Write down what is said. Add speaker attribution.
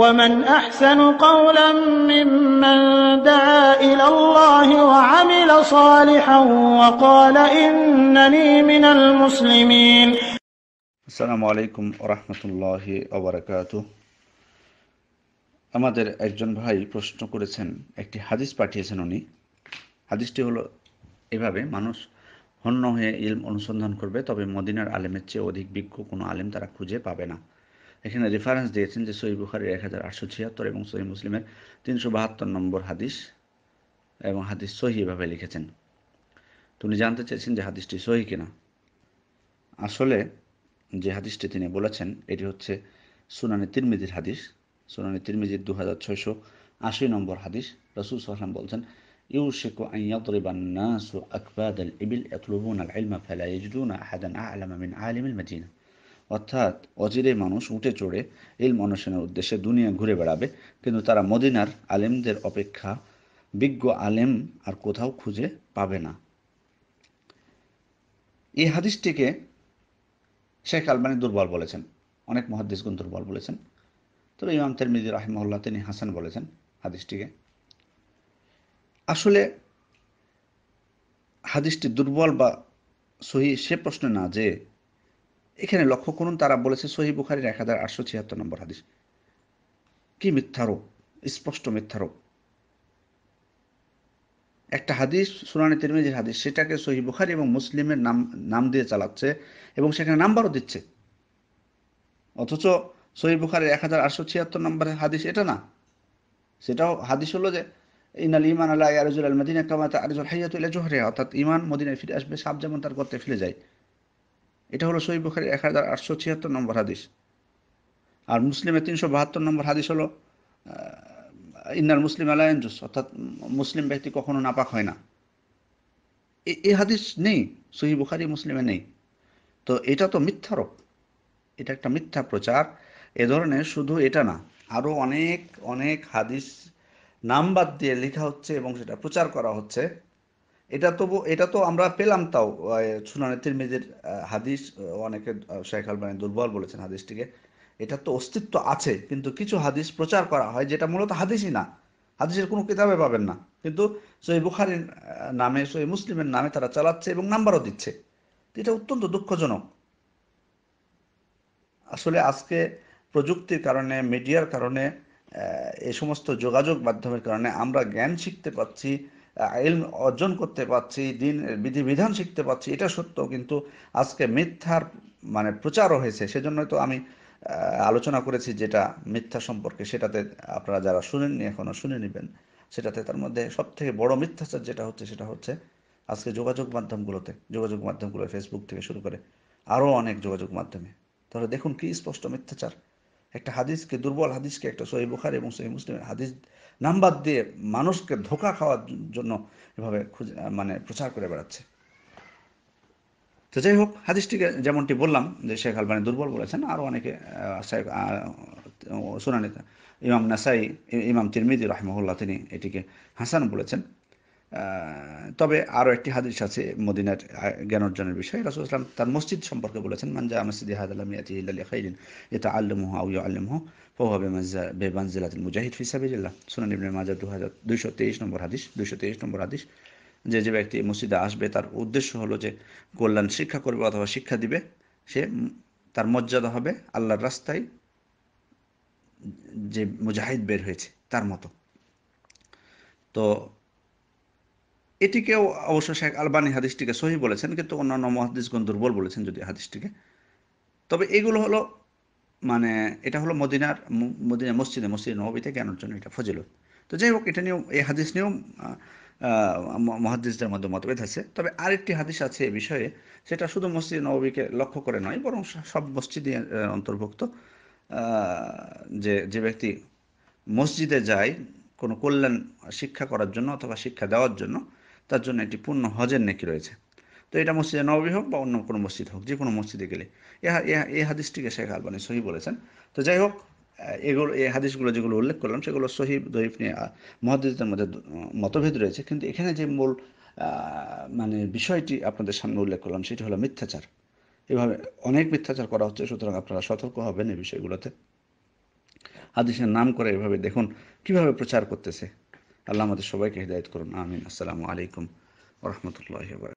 Speaker 1: ومن أحسن قولا ممن دعا إلى الله وعمل صالحا وقال إنني من المسلمين السلام عليكم ورحمة الله وبركاته আমাদের একজন ভাই প্রশ্ন করেছেন একটি হাদিস পাঠিয়েছেন উনি হাদিসটি হলো এভাবে মানুষ হন্য হয়ে ইলম অনুসন্ধান করবে তবে মদিনার আলেমের চেয়ে অধিক বিজ্ঞ কোনো আলেম তারা খুঁজে পাবে না এখানে রেফারেন্স দিয়েছেন যে সহি বুখারির এক হাজার আটশো ছিয়াত্তর এবং সহি মুসলিমের তিনশো বাহাত্তর নম্বর হাদিস এবং হাদিস সহি এভাবে লিখেছেন তিনি জানতে চেয়েছেন যে হাদিসটি সহি কিনা আসলে যে হাদিসটি তিনি বলেছেন এটি হচ্ছে সুনানি তিরমিজির হাদিস সুনানি তিরমিজির দু হাজার ছয়শো আশি নম্বর হাদিস রসুল সাল্লাম বলছেন يوشك أن يضرب الناس أكباد الإبل يطلبون العلم فلا يجدون أحدا أعلم من عالم المدينة অর্থাৎ অজিরে মানুষ উঠে চড়ে এল অনশনের উদ্দেশ্যে দুনিয়া ঘুরে বেড়াবে কিন্তু তারা মদিনার আলেমদের অপেক্ষা বিজ্ঞ আলেম আর কোথাও খুঁজে পাবে না এই হাদিসটিকে শেখ আলবানি দুর্বল বলেছেন অনেক মহাদিসগুন দুর্বল বলেছেন তবে ইমাম তেরমিজি রাহেমহল্লা তিনি হাসান বলেছেন হাদিসটিকে আসলে হাদিসটি দুর্বল বা সহি সে প্রশ্ন না যে এখানে লক্ষ্য করুন তারা বলেছে সহি বুখারির এক হাজার আটশো ছিয়াত্তর নম্বর হাদিস কি মিথ্যারোপ স্পষ্ট মিথ্যারোপ একটা হাদিস সুনানি তিরমিজির হাদিস সেটাকে সহি বুখারি এবং মুসলিমের নাম নাম দিয়ে চালাচ্ছে এবং সেখানে নাম্বারও দিচ্ছে অথচ সহি বুখারের এক হাজার আটশো ছিয়াত্তর নম্বরের হাদিস এটা না সেটাও হাদিস হলো যে ইনাল ইমান আল্লাহ আরজুল আল মদিনা কামাত আরজুল হাইয়াতুল্লাহ জোহরিয়া অর্থাৎ ইমান মদিনায় ফিরে আসবে সাপ যেমন তার গর্তে ফিরে যায় এটা হলো সহি বুখারি এক হাজার আটশো ছিয়াত্তর নম্বর হাদিস আর মুসলিমে তিনশো বাহাত্তর নম্বর হাদিস হলো ইন্নার মুসলিম অ্যালায়েন্স অর্থাৎ মুসলিম ব্যক্তি কখনো নাপাক হয় না এই হাদিস নেই সহি বুখারি মুসলিমে নেই তো এটা তো মিথ্যারোপ এটা একটা মিথ্যা প্রচার এ ধরনের শুধু এটা না আরও অনেক অনেক হাদিস নাম বাদ দিয়ে লেখা হচ্ছে এবং সেটা প্রচার করা হচ্ছে এটা তো এটা তো আমরা পেলাম তাও সুনানে তিরমিজির হাদিস অনেকে শেখ আলবানি দুর্বল বলেছেন হাদিসটিকে এটা তো অস্তিত্ব আছে কিন্তু কিছু হাদিস প্রচার করা হয় যেটা মূলত হাদিসই না হাদিসের কোনো কিতাবে পাবেন না কিন্তু সই বুখারির নামে সই মুসলিমের নামে তারা চালাচ্ছে এবং নাম্বারও দিচ্ছে এটা অত্যন্ত দুঃখজনক আসলে আজকে প্রযুক্তির কারণে মিডিয়ার কারণে এ সমস্ত যোগাযোগ মাধ্যমের কারণে আমরা জ্ঞান শিখতে পাচ্ছি ইলম অর্জন করতে পারছি দিন বিধিবিধান শিখতে পারছি এটা সত্য কিন্তু আজকে মিথ্যার মানে প্রচারও হয়েছে সেজন্যই তো আমি আলোচনা করেছি যেটা মিথ্যা সম্পর্কে সেটাতে আপনারা যারা শুনেননি এখনও শুনে নেবেন সেটাতে তার মধ্যে সব থেকে বড় মিথ্যাচার যেটা হচ্ছে সেটা হচ্ছে আজকে যোগাযোগ মাধ্যমগুলোতে যোগাযোগ মাধ্যমগুলো ফেসবুক থেকে শুরু করে আরও অনেক যোগাযোগ মাধ্যমে তাহলে দেখুন কী স্পষ্ট মিথ্যাচার একটা হাদিসকে দুর্বল হাদিসকে একটা সহি বুখার এবং সহি মুসলিমের হাদিস নাম্বার দিয়ে মানুষকে ধোকা খাওয়ার জন্য এভাবে মানে প্রচার করে বেড়াচ্ছে তো যাই হোক হাদিসটিকে যেমনটি বললাম যে শেখ আলবানি দুর্বল বলেছেন আরও অনেকে শুনানি ইমাম নাসাই ইমাম তিরমিদি রহমহল্লা তিনি এটিকে হাসান বলেছেন তবে আরও একটি হাদিস আছে মদিনার জ্ঞান অর্জনের বিষয়ে রাসুল ইসলাম তার মসজিদ সম্পর্কে বলেছেন মানজা মসজিদে হাদ আলম ইয়াতি আলী খাইলিন এটা আল্লমহ আউ আল্লমহ ফহা বেমাজা বেবানজিলাতিল মুজাহিদ ফিসাবিল্লাহ সুনান ইবনে মাজা দু হাজার দুইশো তেইশ নম্বর হাদিস দুইশো তেইশ নম্বর হাদিস যে যে ব্যক্তি মসজিদে আসবে তার উদ্দেশ্য হলো যে কল্যাণ শিক্ষা করবে অথবা শিক্ষা দিবে সে তার মর্যাদা হবে আল্লাহর রাস্তায় যে মুজাহিদ বের হয়েছে তার মতো তো এটিকেও অবশ্য শেখ আলবানি হাদিসটিকে সহি বলেছেন কিন্তু অন্যান্য মহাদিসগণ দুর্বল বলেছেন যদি হাদিসটিকে তবে এগুলো হলো মানে এটা হলো মদিনার মদিনা মসজিদে মসজিদ নবী জ্ঞানের জন্য এটা ফজিলত তো যাই হোক এটা নিয়েও এই হাদিস নিয়েও মহাদিসদের মধ্যে মতভেদ আছে তবে আরেকটি হাদিস আছে এ বিষয়ে সেটা শুধু মসজিদ নবীকে লক্ষ্য করে নয় বরং সব মসজিদে অন্তর্ভুক্ত যে যে ব্যক্তি মসজিদে যায় কোনো কল্যাণ শিক্ষা করার জন্য অথবা শিক্ষা দেওয়ার জন্য তার জন্য এটি পূর্ণ হজের নেকি রয়েছে তো এটা মসজিদে নবী হোক বা অন্য কোনো মসজিদ হোক যে কোনো মসজিদে গেলে এই হাদিসটিকে শেখ আলবানি সহি বলেছেন তো যাই হোক এগুলো এই হাদিসগুলো যেগুলো উল্লেখ করলাম সেগুলো সহি দহিফ নিয়ে মহাদিদের মধ্যে মতভেদ রয়েছে কিন্তু এখানে যে মূল মানে বিষয়টি আপনাদের সামনে উল্লেখ করলাম সেটি হলো মিথ্যাচার এভাবে অনেক মিথ্যাচার করা হচ্ছে সুতরাং আপনারা সতর্ক হবেন এই বিষয়গুলোতে হাদিসের নাম করে এভাবে দেখুন কিভাবে প্রচার করতেছে আল্লাহ আমাদের সবাইকে হৃদায়ত করুন আমিন আসসালামু আলাইকুম রহমতুল্লাহ